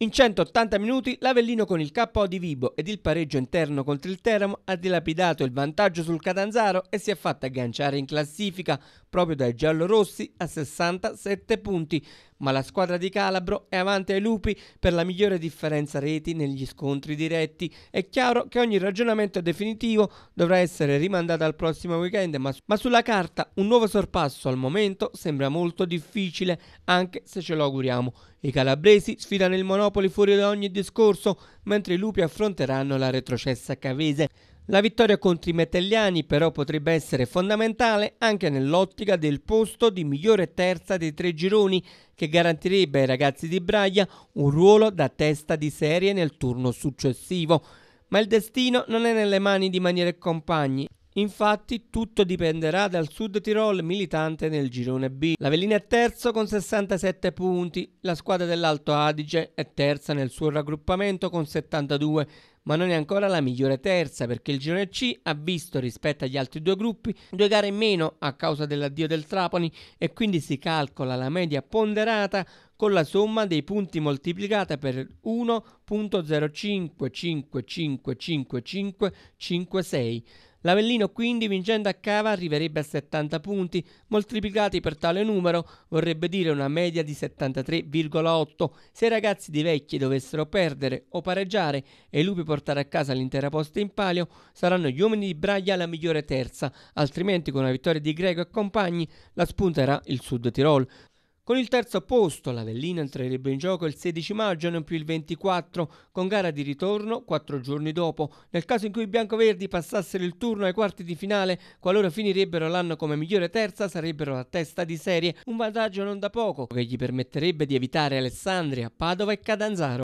In 180 minuti l'Avellino con il KO di Vibo ed il pareggio interno contro il Teramo ha dilapidato il vantaggio sul Catanzaro e si è fatto agganciare in classifica proprio dai giallorossi a 67 punti, ma la squadra di Calabro è avanti ai lupi per la migliore differenza reti negli scontri diretti. È chiaro che ogni ragionamento definitivo dovrà essere rimandato al prossimo weekend, ma, ma sulla carta un nuovo sorpasso al momento sembra molto difficile, anche se ce lo auguriamo. I calabresi sfidano il Monopoli fuori da ogni discorso, mentre i lupi affronteranno la retrocessa cavese. La vittoria contro i metelliani però potrebbe essere fondamentale anche nell'ottica del posto di migliore terza dei tre gironi che garantirebbe ai ragazzi di Braia un ruolo da testa di serie nel turno successivo. Ma il destino non è nelle mani di Maniere Compagni Infatti tutto dipenderà dal Sud Tirol militante nel girone B. L'Avellina è terzo con 67 punti, la squadra dell'Alto Adige è terza nel suo raggruppamento con 72, ma non è ancora la migliore terza perché il girone C ha visto rispetto agli altri due gruppi due gare in meno a causa dell'addio del Trapani e quindi si calcola la media ponderata con la somma dei punti moltiplicata per 1.055555556. L'Avellino quindi vincendo a Cava arriverebbe a 70 punti, moltiplicati per tale numero vorrebbe dire una media di 73,8. Se i ragazzi di Vecchi dovessero perdere o pareggiare e i lupi portano portare a casa l'intera posta in palio saranno gli uomini di Braglia la migliore terza, altrimenti con la vittoria di Greco e compagni la spunterà il Sud Tirol. Con il terzo posto l'Avellino entrerebbe in gioco il 16 maggio, non più il 24, con gara di ritorno quattro giorni dopo, nel caso in cui i biancoverdi passassero il turno ai quarti di finale, qualora finirebbero l'anno come migliore terza sarebbero a testa di serie, un vantaggio non da poco che gli permetterebbe di evitare Alessandria, Padova e Cadanzaro.